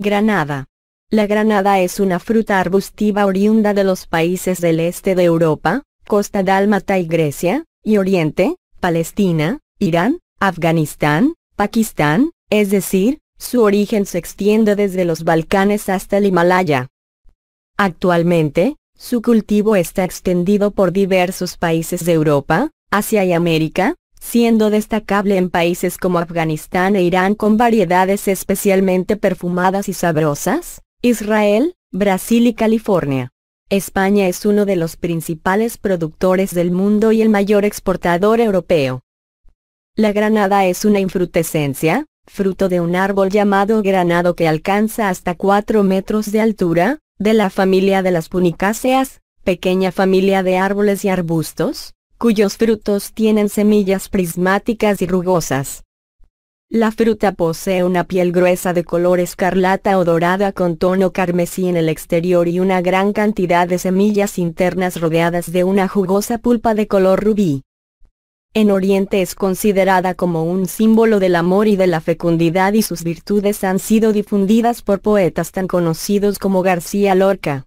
Granada. La granada es una fruta arbustiva oriunda de los países del este de Europa, costa dálmata y Grecia, y Oriente, Palestina, Irán, Afganistán, Pakistán, es decir, su origen se extiende desde los Balcanes hasta el Himalaya. Actualmente, su cultivo está extendido por diversos países de Europa, Asia y América, siendo destacable en países como Afganistán e Irán con variedades especialmente perfumadas y sabrosas, Israel, Brasil y California. España es uno de los principales productores del mundo y el mayor exportador europeo. La granada es una infrutescencia, fruto de un árbol llamado granado que alcanza hasta 4 metros de altura, de la familia de las punicáceas, pequeña familia de árboles y arbustos, cuyos frutos tienen semillas prismáticas y rugosas. La fruta posee una piel gruesa de color escarlata o dorada con tono carmesí en el exterior y una gran cantidad de semillas internas rodeadas de una jugosa pulpa de color rubí. En Oriente es considerada como un símbolo del amor y de la fecundidad y sus virtudes han sido difundidas por poetas tan conocidos como García Lorca.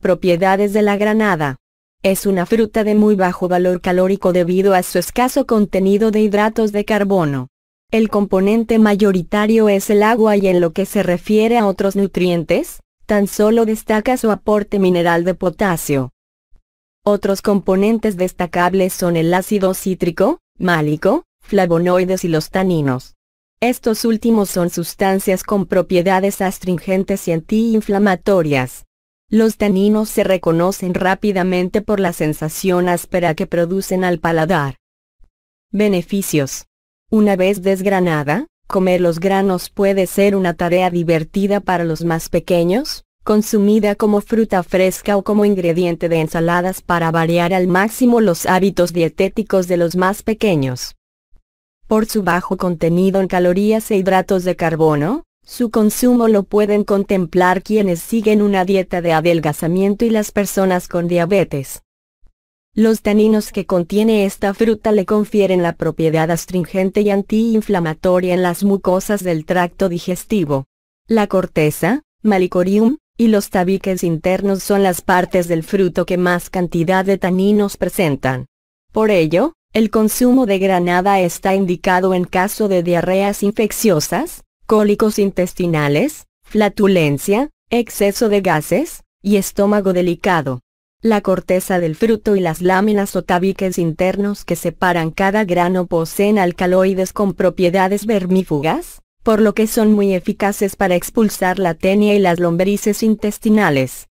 Propiedades de la granada. Es una fruta de muy bajo valor calórico debido a su escaso contenido de hidratos de carbono. El componente mayoritario es el agua y en lo que se refiere a otros nutrientes, tan solo destaca su aporte mineral de potasio. Otros componentes destacables son el ácido cítrico, málico, flavonoides y los taninos. Estos últimos son sustancias con propiedades astringentes y antiinflamatorias. Los taninos se reconocen rápidamente por la sensación áspera que producen al paladar. Beneficios. Una vez desgranada, comer los granos puede ser una tarea divertida para los más pequeños, consumida como fruta fresca o como ingrediente de ensaladas para variar al máximo los hábitos dietéticos de los más pequeños. Por su bajo contenido en calorías e hidratos de carbono, su consumo lo pueden contemplar quienes siguen una dieta de adelgazamiento y las personas con diabetes. Los taninos que contiene esta fruta le confieren la propiedad astringente y antiinflamatoria en las mucosas del tracto digestivo. La corteza, malicorium, y los tabiques internos son las partes del fruto que más cantidad de taninos presentan. Por ello, el consumo de granada está indicado en caso de diarreas infecciosas, cólicos intestinales, flatulencia, exceso de gases, y estómago delicado. La corteza del fruto y las láminas o tabiques internos que separan cada grano poseen alcaloides con propiedades vermífugas, por lo que son muy eficaces para expulsar la tenia y las lombrices intestinales.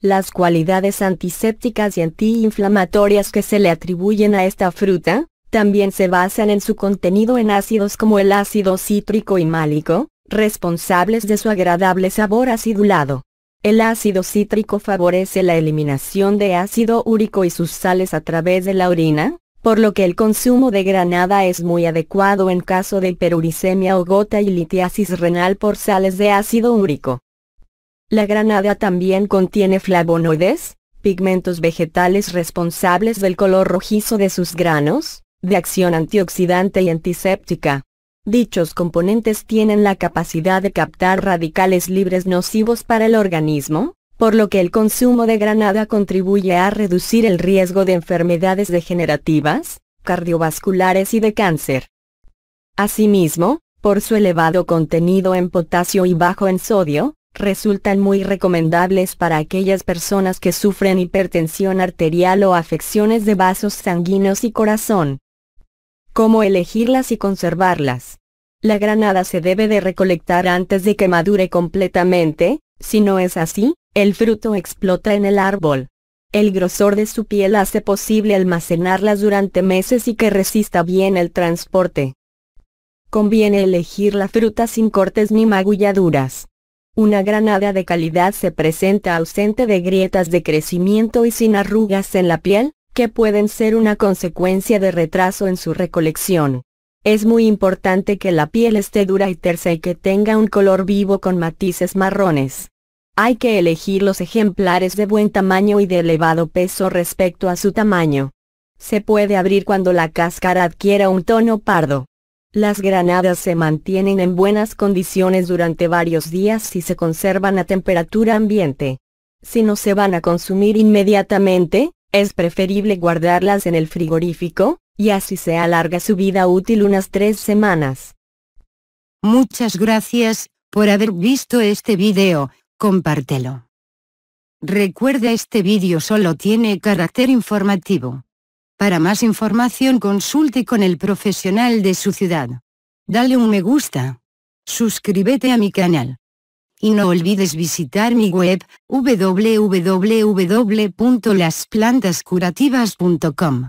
Las cualidades antisépticas y antiinflamatorias que se le atribuyen a esta fruta, también se basan en su contenido en ácidos como el ácido cítrico y málico, responsables de su agradable sabor acidulado. El ácido cítrico favorece la eliminación de ácido úrico y sus sales a través de la orina, por lo que el consumo de granada es muy adecuado en caso de hiperuricemia o gota y litiasis renal por sales de ácido úrico. La granada también contiene flavonoides, pigmentos vegetales responsables del color rojizo de sus granos, de acción antioxidante y antiséptica. Dichos componentes tienen la capacidad de captar radicales libres nocivos para el organismo, por lo que el consumo de granada contribuye a reducir el riesgo de enfermedades degenerativas, cardiovasculares y de cáncer. Asimismo, por su elevado contenido en potasio y bajo en sodio, resultan muy recomendables para aquellas personas que sufren hipertensión arterial o afecciones de vasos sanguíneos y corazón cómo elegirlas y conservarlas. La granada se debe de recolectar antes de que madure completamente, si no es así, el fruto explota en el árbol. El grosor de su piel hace posible almacenarlas durante meses y que resista bien el transporte. Conviene elegir la fruta sin cortes ni magulladuras. Una granada de calidad se presenta ausente de grietas de crecimiento y sin arrugas en la piel, que pueden ser una consecuencia de retraso en su recolección. Es muy importante que la piel esté dura y tersa y que tenga un color vivo con matices marrones. Hay que elegir los ejemplares de buen tamaño y de elevado peso respecto a su tamaño. Se puede abrir cuando la cáscara adquiera un tono pardo. Las granadas se mantienen en buenas condiciones durante varios días si se conservan a temperatura ambiente. Si no se van a consumir inmediatamente, es preferible guardarlas en el frigorífico, y así se alarga su vida útil unas tres semanas. Muchas gracias, por haber visto este video, compártelo. Recuerda este vídeo solo tiene carácter informativo. Para más información consulte con el profesional de su ciudad. Dale un me gusta. Suscríbete a mi canal. Y no olvides visitar mi web, www.lasplantascurativas.com.